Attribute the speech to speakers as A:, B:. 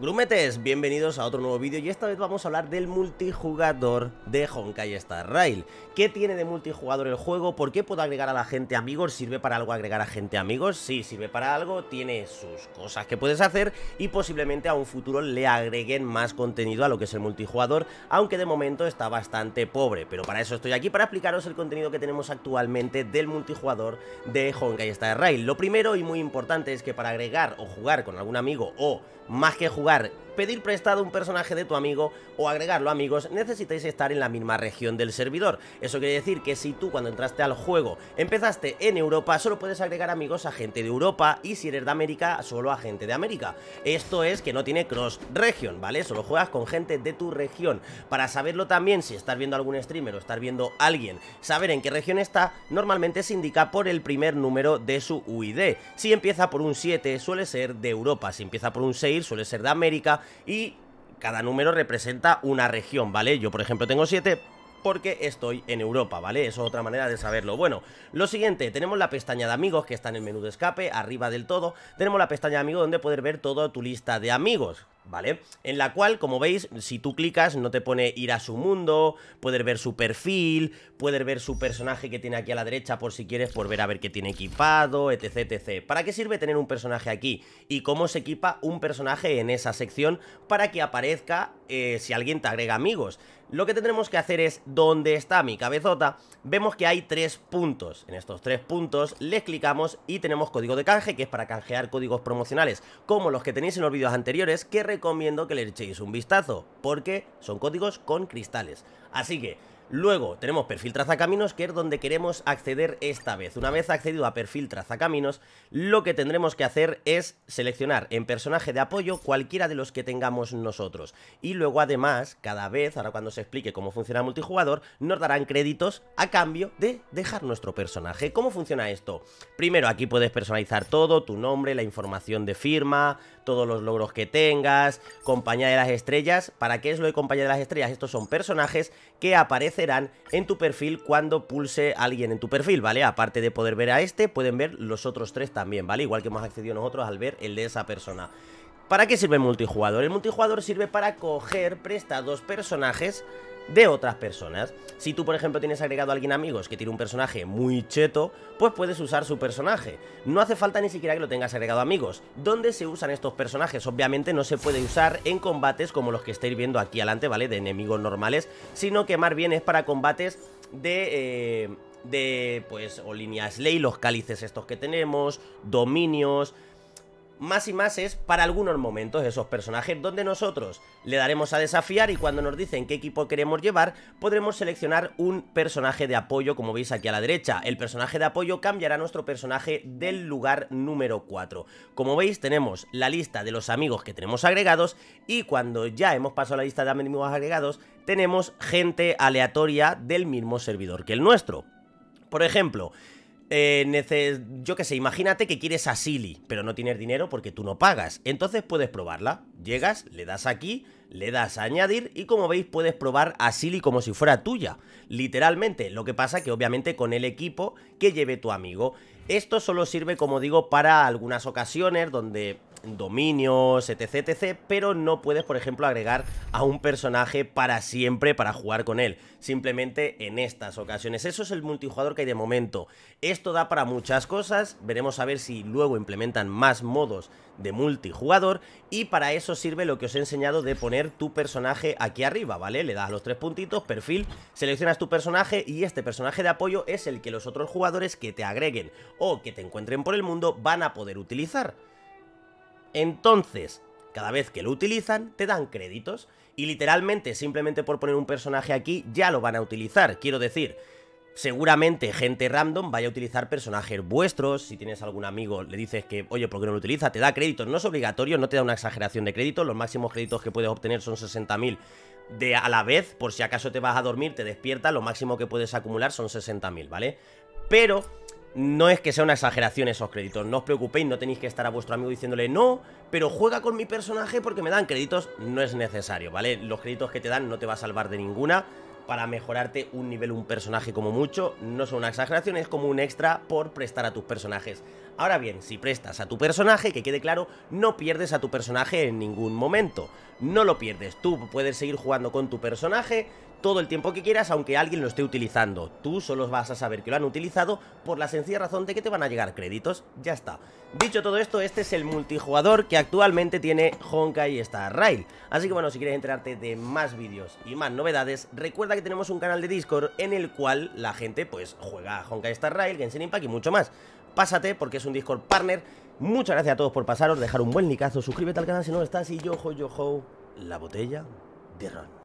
A: Grumetes, bienvenidos a otro nuevo vídeo y esta vez vamos a hablar del multijugador de Honkai Star Rail. ¿Qué tiene de multijugador el juego? ¿Por qué puedo agregar a la gente amigos? ¿Sirve para algo agregar a gente amigos? Sí, sirve para algo, tiene sus cosas que puedes hacer y posiblemente a un futuro le agreguen más contenido a lo que es el multijugador, aunque de momento está bastante pobre, pero para eso estoy aquí, para explicaros el contenido que tenemos actualmente del multijugador de Honkai Star Rail. Lo primero y muy importante es que para agregar o jugar con algún amigo o más que jugar jugar pedir prestado un personaje de tu amigo o agregarlo a amigos, necesitáis estar en la misma región del servidor. Eso quiere decir que si tú cuando entraste al juego empezaste en Europa, solo puedes agregar amigos a gente de Europa y si eres de América, solo a gente de América. Esto es que no tiene cross region, ¿vale? Solo juegas con gente de tu región. Para saberlo también, si estás viendo algún streamer o estás viendo alguien, saber en qué región está, normalmente se indica por el primer número de su UID. Si empieza por un 7, suele ser de Europa. Si empieza por un 6, suele ser de América y cada número representa una región, ¿vale? Yo, por ejemplo, tengo 7 porque estoy en Europa, ¿vale? Eso es otra manera de saberlo. Bueno, lo siguiente, tenemos la pestaña de amigos que está en el menú de escape, arriba del todo. Tenemos la pestaña de amigos donde poder ver toda tu lista de amigos. ¿vale? En la cual, como veis, si tú clicas no te pone ir a su mundo, puedes ver su perfil, puedes ver su personaje que tiene aquí a la derecha por si quieres, por ver a ver qué tiene equipado, etc, etc. ¿Para qué sirve tener un personaje aquí? Y cómo se equipa un personaje en esa sección para que aparezca eh, si alguien te agrega amigos. Lo que tendremos que hacer es, ¿Dónde está mi cabezota, vemos que hay tres puntos. En estos tres puntos les clicamos y tenemos código de canje, que es para canjear códigos promocionales, como los que tenéis en los vídeos anteriores, que recomiendo que le echéis un vistazo, porque son códigos con cristales. Así que Luego tenemos perfil trazacaminos, que es donde queremos acceder esta vez. Una vez accedido a perfil trazacaminos, lo que tendremos que hacer es seleccionar en personaje de apoyo cualquiera de los que tengamos nosotros. Y luego además, cada vez, ahora cuando se explique cómo funciona multijugador, nos darán créditos a cambio de dejar nuestro personaje. ¿Cómo funciona esto? Primero, aquí puedes personalizar todo, tu nombre, la información de firma, todos los logros que tengas, compañía de las estrellas. ¿Para qué es lo de compañía de las estrellas? Estos son personajes que aparecen Serán en tu perfil cuando pulse alguien en tu perfil, ¿vale? Aparte de poder ver a este, pueden ver los otros tres también, ¿vale? Igual que hemos accedido nosotros al ver el de esa persona. ¿Para qué sirve el multijugador? El multijugador sirve para coger prestados personajes de otras personas. Si tú, por ejemplo, tienes agregado a alguien amigos que tiene un personaje muy cheto, pues puedes usar su personaje. No hace falta ni siquiera que lo tengas agregado a amigos. ¿Dónde se usan estos personajes? Obviamente no se puede usar en combates como los que estáis viendo aquí adelante, ¿vale? De enemigos normales, sino que más bien es para combates de... Eh, de, pues, o líneas ley, los cálices estos que tenemos, dominios, más y más es para algunos momentos esos personajes donde nosotros le daremos a desafiar y cuando nos dicen qué equipo queremos llevar podremos seleccionar un personaje de apoyo como veis aquí a la derecha. El personaje de apoyo cambiará nuestro personaje del lugar número 4. Como veis tenemos la lista de los amigos que tenemos agregados y cuando ya hemos pasado la lista de amigos agregados tenemos gente aleatoria del mismo servidor que el nuestro. Por ejemplo, eh, yo qué sé, imagínate que quieres a Silly, pero no tienes dinero porque tú no pagas. Entonces puedes probarla. Llegas, le das aquí, le das a añadir y como veis puedes probar a Silly como si fuera tuya. Literalmente, lo que pasa que obviamente con el equipo que lleve tu amigo. Esto solo sirve, como digo, para algunas ocasiones donde dominios, etc, etc, pero no puedes, por ejemplo, agregar a un personaje para siempre para jugar con él, simplemente en estas ocasiones. Eso es el multijugador que hay de momento. Esto da para muchas cosas, veremos a ver si luego implementan más modos de multijugador y para eso sirve lo que os he enseñado de poner tu personaje aquí arriba, ¿vale? Le das los tres puntitos, perfil, seleccionas tu personaje y este personaje de apoyo es el que los otros jugadores que te agreguen o que te encuentren por el mundo van a poder utilizar. Entonces, cada vez que lo utilizan, te dan créditos. Y literalmente, simplemente por poner un personaje aquí, ya lo van a utilizar. Quiero decir, seguramente gente random vaya a utilizar personajes vuestros. Si tienes algún amigo, le dices que, oye, ¿por qué no lo utiliza? Te da créditos, no es obligatorio, no te da una exageración de créditos. Los máximos créditos que puedes obtener son 60.000 de a la vez. Por si acaso te vas a dormir, te despierta, lo máximo que puedes acumular son 60.000, ¿vale? Pero no es que sea una exageración esos créditos, no os preocupéis, no tenéis que estar a vuestro amigo diciéndole no, pero juega con mi personaje porque me dan créditos, no es necesario, ¿vale? Los créditos que te dan no te va a salvar de ninguna, para mejorarte un nivel, un personaje como mucho, no son una exageración, es como un extra por prestar a tus personajes. Ahora bien, si prestas a tu personaje, que quede claro, no pierdes a tu personaje en ningún momento. No lo pierdes, tú puedes seguir jugando con tu personaje, todo el tiempo que quieras, aunque alguien lo esté utilizando. Tú solo vas a saber que lo han utilizado por la sencilla razón de que te van a llegar créditos. Ya está. Dicho todo esto, este es el multijugador que actualmente tiene Honkai Star Rail. Así que bueno, si quieres enterarte de más vídeos y más novedades, recuerda que tenemos un canal de Discord en el cual la gente pues juega a Honkai Star Rail, Genshin Impact y mucho más. Pásate porque es un Discord partner. Muchas gracias a todos por pasaros, dejar un buen licazo, suscríbete al canal si no lo estás y yo, yo, la botella de ron.